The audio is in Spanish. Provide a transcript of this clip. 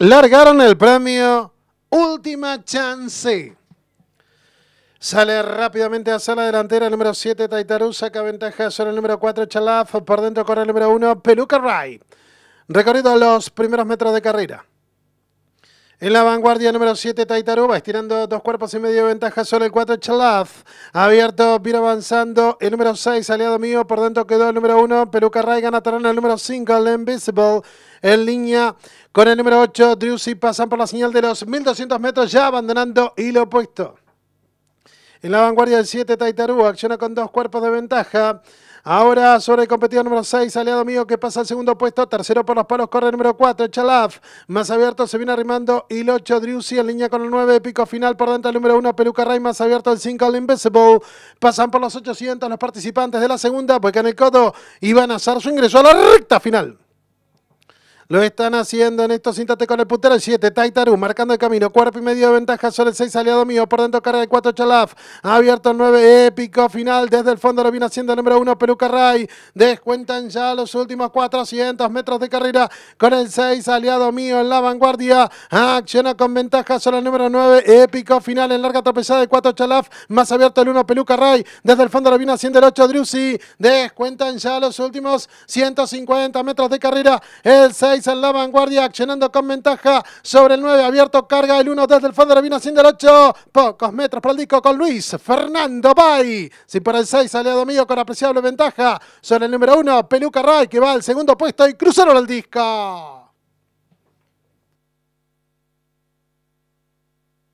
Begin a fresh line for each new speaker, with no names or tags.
largaron el premio Última Chance. Sale rápidamente a sala delantera el número 7, Taitaru, saca ventaja sobre el número 4, Chalaf. Por dentro corre el número 1, Peluca Ray. Recorrido los primeros metros de carrera. En la vanguardia número 7, Taitaruba, estirando dos cuerpos y medio de ventaja sobre el 4, Chalaz. Abierto, vino avanzando. El número 6, aliado mío, por dentro quedó el número 1, Peluca Ray gana terreno. El número 5, el Invisible, en línea con el número 8, Drewsy, Pasan por la señal de los 1200 metros, ya abandonando hilo opuesto. En la vanguardia del 7, Taitarú acciona con dos cuerpos de ventaja. Ahora sobre el competidor número 6, aliado mío, que pasa al segundo puesto. Tercero por los palos corre el número 4, Chalaf. Más abierto se viene arrimando el 8, Driussi en línea con el 9, pico final por dentro el número 1, Peluca Ray. Más abierto el 5, al Invisible. Pasan por los 800 los participantes de la segunda, porque en el codo iban a hacer su ingreso a la recta final. Lo están haciendo en esto, instantes con el puntero 7, Taitaru, marcando el camino. Cuerpo y medio de ventaja sobre el 6, aliado mío. Por dentro carga el 4, Chalaf. Abierto el 9, épico final. Desde el fondo lo viene haciendo el número 1, Peluca Ray. Descuentan ya los últimos 400 metros de carrera con el 6, aliado mío en la vanguardia. Acciona con ventaja sobre el número 9, épico final en larga tropezada de 4, Chalaf. Más abierto el 1, Peluca Ray. Desde el fondo lo viene haciendo el 8, Drusi. Descuentan ya los últimos 150 metros de carrera. El 6 en la vanguardia, accionando con ventaja sobre el 9. Abierto carga el 1 desde el fondo, la vino haciendo el 8. Pocos metros para el disco con Luis Fernando Bay. Si por el 6 aliado mío con apreciable ventaja sobre el número 1, Peluca Ray, que va al segundo puesto y cruzaron el disco.